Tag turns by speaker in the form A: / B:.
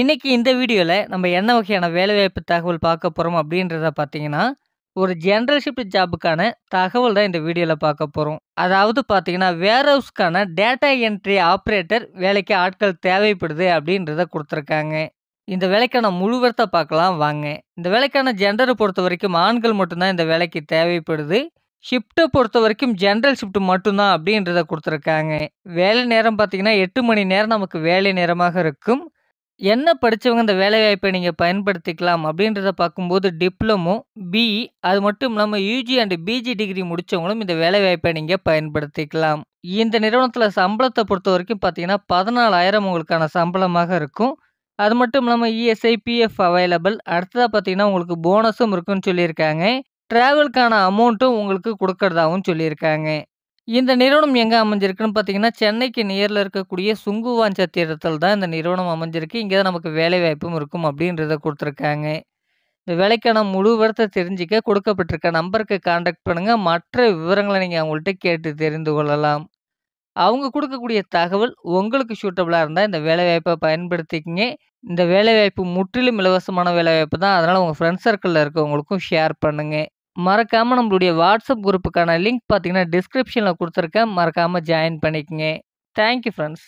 A: இன்றைக்கி இந்த வீடியோவில் நம்ம என்ன வகையான வேலைவாய்ப்பு தகவல் பார்க்க போகிறோம் அப்படின்றத பார்த்தீங்கன்னா ஒரு ஜென்ரல்ஷிப் ஜாபுக்கான தகவல் தான் இந்த வீடியோவில் பார்க்க போகிறோம் அதாவது பார்த்தீங்கன்னா வேர் ஹவுஸ்க்கான டேட்டா என்ட்ரி ஆப்ரேட்டர் வேலைக்கு ஆட்கள் தேவைப்படுது அப்படின்றத கொடுத்துருக்காங்க இந்த வேலைக்கான முழுவரத்தை பார்க்கலாம் வாங்க இந்த வேலைக்கான ஜெண்டரை பொறுத்த வரைக்கும் ஆண்கள் மட்டும்தான் இந்த வேலைக்கு தேவைப்படுது ஷிஃப்ட்டை பொறுத்த வரைக்கும் ஜென்ரல் ஷிஃப்ட் மட்டும்தான் அப்படின்றத கொடுத்துருக்காங்க வேலை நேரம் பார்த்தீங்கன்னா எட்டு மணி நேரம் நமக்கு வேலை நேரமாக இருக்கும் என்ன படித்தவங்க இந்த வேலைவாய்ப்பை நீங்கள் பயன்படுத்திக்கலாம் அப்படின்றத பார்க்கும்போது டிப்ளமோ பிஇ அது மட்டும் இல்லாமல் யூஜி அண்ட் பிஜி டிகிரி முடித்தவங்களும் இந்த வேலைவாய்ப்பை நீங்கள் பயன்படுத்திக்கலாம் இந்த நிறுவனத்தில் சம்பளத்தை பொறுத்த வரைக்கும் பார்த்தீங்கன்னா பதினாலாயிரம் உங்களுக்கான சம்பளமாக இருக்கும் அது மட்டும் இல்லாமல் இஎஸ்ஐ e பிஎஃப் அவைலபிள் அடுத்ததாக பார்த்தீங்கன்னா உங்களுக்கு போனஸும் இருக்குன்னு சொல்லியிருக்காங்க ட்ராவலுக்கான அமௌண்ட்டும் உங்களுக்கு கொடுக்கறதாகவும் சொல்லியிருக்காங்க இந்த நிறுவனம் எங்கே அமைஞ்சிருக்குன்னு பார்த்தீங்கன்னா சென்னைக்கு நேரில் இருக்கக்கூடிய சுங்குவான் சத்திரத்தில் தான் இந்த நிறுவனம் அமைஞ்சிருக்கு இங்கே தான் நமக்கு வேலை வாய்ப்பும் இருக்கும் அப்படின்றத கொடுத்துருக்காங்க இந்த வேலைக்கான முழு விவரத்தை தெரிஞ்சிக்க கொடுக்கப்பட்டிருக்க நம்பருக்கு காண்டாக்ட் பண்ணுங்கள் மற்ற விவரங்களை நீங்கள் அவங்கள்ட்ட கேட்டு தெரிந்து கொள்ளலாம் அவங்க கொடுக்கக்கூடிய தகவல் உங்களுக்கு சூட்டபுளாக இருந்தால் இந்த வேலைவாய்ப்பை பயன்படுத்திக்கிங்க இந்த வேலைவாய்ப்பு முற்றிலும் இலவசமான வேலைவாய்ப்பு தான் அதனால் உங்கள் ஃப்ரெண்ட்ஸ் சர்க்கிளில் இருக்கவங்களுக்கும் ஷேர் பண்ணுங்கள் மறக்காமல் நம்மளுடைய வாட்ஸ்அப் குரூப்புக்கான லிங்க் பார்த்தீங்கன்னா டிஸ்கிரிப்ஷனில் கொடுத்துருக்கேன் மறக்காமல் ஜாயின் பண்ணிக்கோங்க தேங்க்யூ ஃப்ரெண்ட்ஸ்